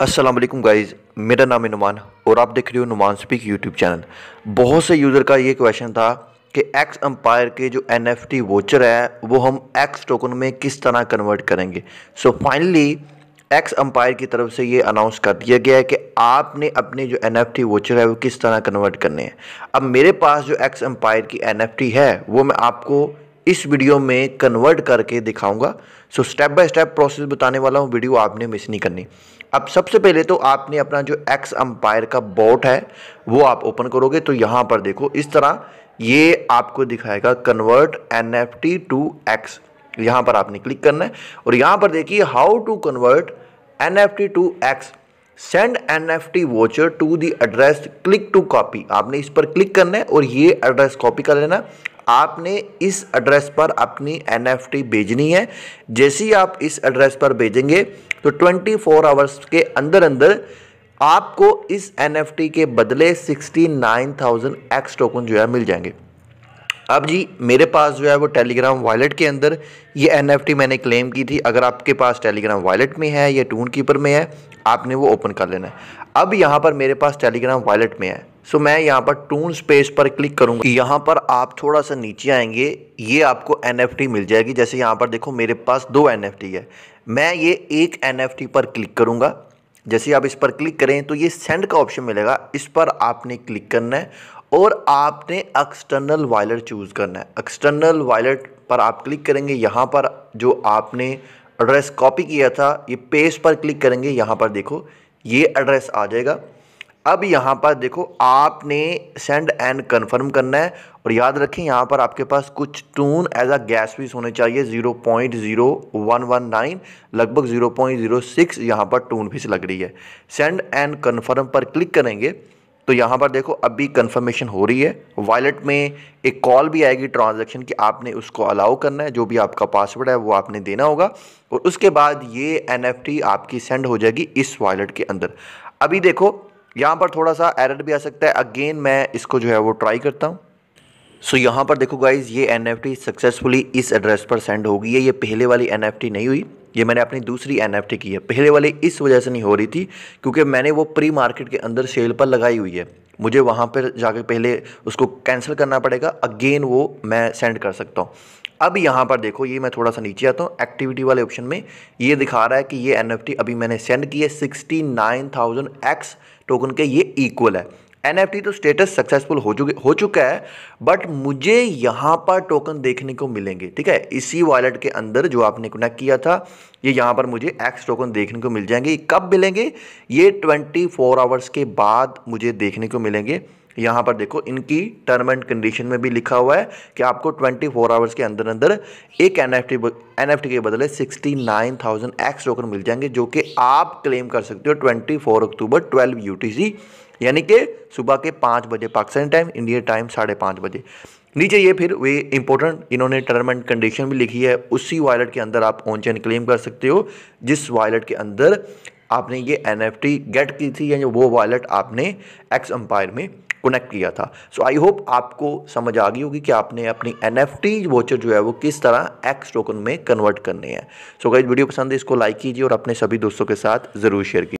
Aslam guys मेरा नाम है नुमान और आप देख रहे हो नुमान स्पीक यूट्यूब चैनल बहुत से यूज़र का ये क्वेश्चन था कि एक्स अम्पायर के जो एन एफ टी वोचर है वो हम एक्स टोकन में किस तरह कन्वर्ट करेंगे सो फाइनली एक्स अम्पायर की तरफ से ये अनाउंस कर दिया गया है कि आपने अपने जो एन एफ टी वोचर है वो किस तरह कन्वर्ट करने हैं अब मेरे पास जो एक्स अम्पायर की एन एफ टी है वो मैं आपको इस वीडियो में कन्वर्ट करके दिखाऊंगा so step by step process बताने वाला हूँ वीडियो आपने मिस नहीं करनी अब सबसे पहले तो आपने अपना जो एक्स अंपायर का बोट है वो आप ओपन करोगे तो यहाँ पर देखो इस तरह ये आपको दिखाएगा convert N F T to X यहाँ पर आपने क्लिक करना है और यहाँ पर देखिए how to convert N F T to X send N F T voucher to the address click to copy आपने इस पर क्लिक करना है और ये एड्रेस कॉपी कर लेना आपने इस एड्रेस पर अपनी एनएफटी भेजनी है जैसे ही आप इस एड्रेस पर भेजेंगे तो 24 फोर आवर्स के अंदर अंदर आपको इस एनएफटी के बदले 69,000 एक्स टोकन जो है मिल जाएंगे अब जी मेरे पास जो है वो टेलीग्राम वॉलेट के अंदर ये एनएफटी मैंने क्लेम की थी अगर आपके पास टेलीग्राम वॉलेट में है या टून कीपर में है आपने वो ओपन कर लेना है अब यहाँ पर मेरे पास टेलीग्राम वॉलेट में है सो so, मैं यहाँ पर टून स्पेस पर क्लिक करूँगा यहाँ पर आप थोड़ा सा नीचे आएंगे ये आपको एन मिल जाएगी जैसे यहाँ पर देखो मेरे पास दो एन है मैं ये एक एन पर क्लिक करूँगा जैसे आप इस पर क्लिक करें तो ये सेंड का ऑप्शन मिलेगा इस पर आपने क्लिक करना है और आपने एक्सटर्नल वायलेट चूज़ करना है एक्सटर्नल वायलेट पर आप क्लिक करेंगे यहाँ पर जो आपने एड्रेस कॉपी किया था ये पेज पर क्लिक करेंगे यहाँ पर देखो ये एड्रेस आ जाएगा अब यहाँ पर देखो आपने सेंड एंड कन्फर्म करना है और याद रखें यहाँ पर आपके पास कुछ TON as a gas fees होने चाहिए zero point zero one one nine लगभग ज़ीरो पॉइंट ज़ीरो सिक्स यहाँ पर टून फीस लग रही है सेंड एंड कन्फर्म पर क्लिक करेंगे तो यहाँ पर देखो अभी कन्फर्मेशन हो रही है वॉलेट में एक कॉल भी आएगी ट्रांजेक्शन की आपने उसको अलाउ करना है जो भी आपका पासवर्ड है वो आपने देना होगा और उसके बाद ये एन आपकी सेंड हो जाएगी इस वॉलेट के अंदर अभी देखो यहाँ पर थोड़ा सा एरर भी आ सकता है अगेन मैं इसको जो है वो ट्राई करता हूँ सो so, यहाँ पर देखो गाइज ये एन सक्सेसफुली इस एड्रेस पर सेंड हो गई है ये पहले वाली एन नहीं हुई ये मैंने अपनी दूसरी एन की है पहले वाली इस वजह से नहीं हो रही थी क्योंकि मैंने वो प्री मार्केट के अंदर सेल पर लगाई हुई है मुझे वहाँ पर जाकर पहले उसको कैंसिल करना पड़ेगा अगेन वो मैं सेंड कर सकता हूँ अब यहाँ पर देखो ये मैं थोड़ा सा नीचे आता हूँ एक्टिविटी वाले ऑप्शन में ये दिखा रहा है कि ये एन अभी मैंने सेंड की है sixty nine thousand X token के ये इक्वल है एन तो स्टेटस सक्सेसफुल हो चुके हो चुका है बट मुझे यहाँ पर टोकन देखने को मिलेंगे ठीक है इसी वॉलेट के अंदर जो आपने कनेक्ट किया था ये यहाँ पर मुझे एक्स टोकन देखने को मिल जाएंगे कब मिलेंगे ये 24 आवर्स के बाद मुझे देखने को मिलेंगे यहाँ पर देखो इनकी टर्म एंड कंडीशन में भी लिखा हुआ है कि आपको 24 फोर आवर्स के अंदर अंदर एक एन एफ के बदले 69,000 एक्स टोकन मिल जाएंगे जो कि आप क्लेम कर सकते हो 24 अक्टूबर 12 यूटीसी यानी कि सुबह के पाँच बजे पाकिस्तान टाइम इंडिया टाइम साढ़े पाँच बजे नीचे ये फिर वे इंपॉर्टेंट इन्होंने टर्म एंड कंडीशन भी लिखी है उसी वॉलेट के अंदर आप ऑन चेन क्लेम कर सकते हो जिस वॉलेट के अंदर आपने ये एन गेट की थी या वो वॉलेट आपने एक्स अम्पायर में कनेक्ट किया था सो आई होप आपको समझ आ गई होगी कि आपने अपनी एन एफ टी वोचर जो है वो किस तरह एक्स टोकन में कन्वर्ट करनी है सो so गाइज वीडियो पसंद है इसको लाइक कीजिए और अपने सभी दोस्तों के साथ ज़रूर शेयर कीजिए